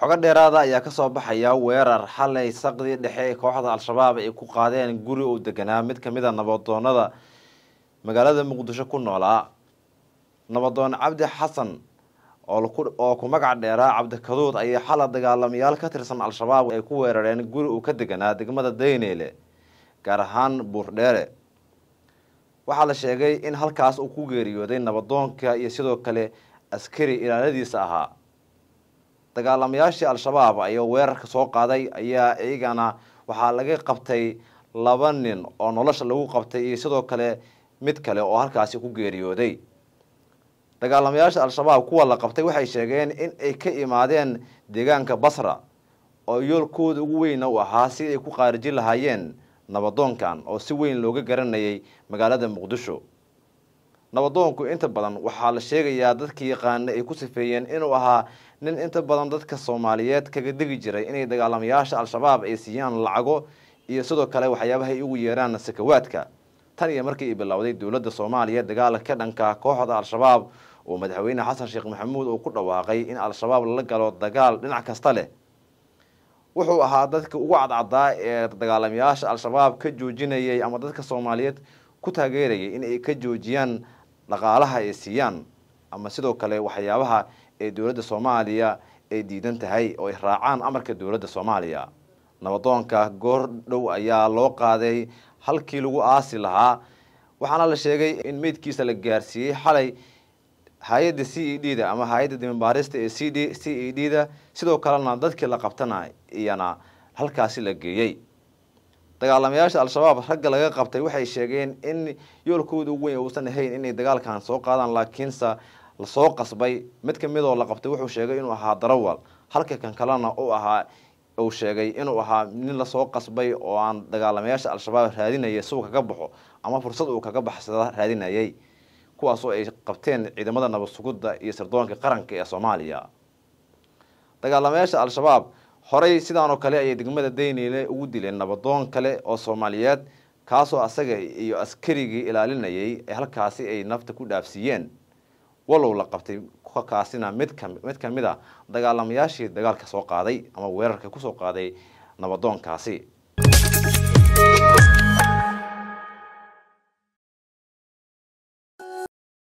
xoga dheeraada ah ayaa kasoo baxaya weerar xalay saqdii dhexe ee kooxda al-shabaab ay ku qaadeen guri uu deganaa mid kamid a ah nabadoonada magaalada muqdisho ku noolaa ah. nabadoon cabdi xasan oo ku magac dheeraa cabdikaduud ayaa xala dagaalamayaal ka tirsan al-shabaab ay ku weerareen guri uu ka deganaa degmada dayneyle gaar ahaan buurdheere waxaa la sheegay in halkaas uu ku geeriyooday nabadoonka iyo sidoo kale askari ilaaladiisa ahaa dagaalamayaashii al-shabaab ayaa weerarka soo qaaday ayaa iyagana waxaa laga qabtay laba nin oo nolosha lagu qabtay iyo sidoo kale mid kale oo halkaasi ku geeriyooday dagaalamayaasha al-shabaab kuwa la qabtay waxay sheegeen in ay ka imaadeen deegaanka basra oo yoolkooda ugu weyna u ahaa si ay ku qaarijin lahaayeen nabadoonkan oo si weyn looga garanayay magaalada muqdisho nabadoonku inta badan waxaa la sheegayaa dadkii yaqaana ay ku sifeeyeen inuu ahaa nin inta badan dadka soomaaliyeed kaga degi jiray inay dagaalamayaasha al-shabaab ay siiyaan lacago iyo sidoo kale waxyaabaha ay ugu yeeraan sakawaadka tan iyo markii ay bilowday dowladda soomaaliya dagaalka ka dhanka kooxda al-shabaab oo madaxweyne xasan sheekh maxamuud uu ku dhawaaqay in al-shabaab lala galo dagaal dhinac kasta leh wuxuu ahaa dadka ugu cadcadaa ee dagaalamayaasha al-shabaab ka joojinayay ama dadka soomaaliyeed ku taageerayay in ay ka joojiyaan dhaqaalaha ay siiyaan ama sidoo kale waxyaabaha ee dowladda soomaaliya ay diidan tahay oo ay raacaan amarka dowladda soomaaliya nabadoonka goor dhow ayaa loo qaaday halkii lagu aasi lahaa waxaana la sheegay in meydkiisa la gaarsiiyey xalay hay-adda c e d da ama hay-adda dimabaarista ee c d c e d da sidoo kalena dadkii la qabtana iyana halkaasi la geeyey dagaalamayaasha al-shabaab ragga laga qabtay waxay sheegeen in yoolkooda ugu weyn uusan ahayn inay dagaalkan soo qaadaan laakiinse lasoo qasbay mid kamidoo la qabtay wuxuu sheegay inuu ahaa darawal halka kan kalena u ahaa uu sheegay inuu ahaa nin lasoo qasbay oo aan dagaalamayaasha al-shabaab raadinayay suuka kaga baxo ama fursad uu kaga baxsada raadinayay kuwaasoo ay qabteen ciidamada nabadsugudda iyo sirdoonka qaranka ee soomaaliya dagaalamayaasha al-shabaab horay sidaanoo kale ayay degmada daynile ugu dileen nabadoon kale oo soomaaliyeed kaasoo asaga iyo askarigii ilaalinayay halkaasi ay nafta ku dhaafsiiyeen walow la qabtay kaasina mid kamid kamid a ah dagaalamayaashii dagaalka soo qaaday ama weerarka kusoo qaaday nabadoonkaasi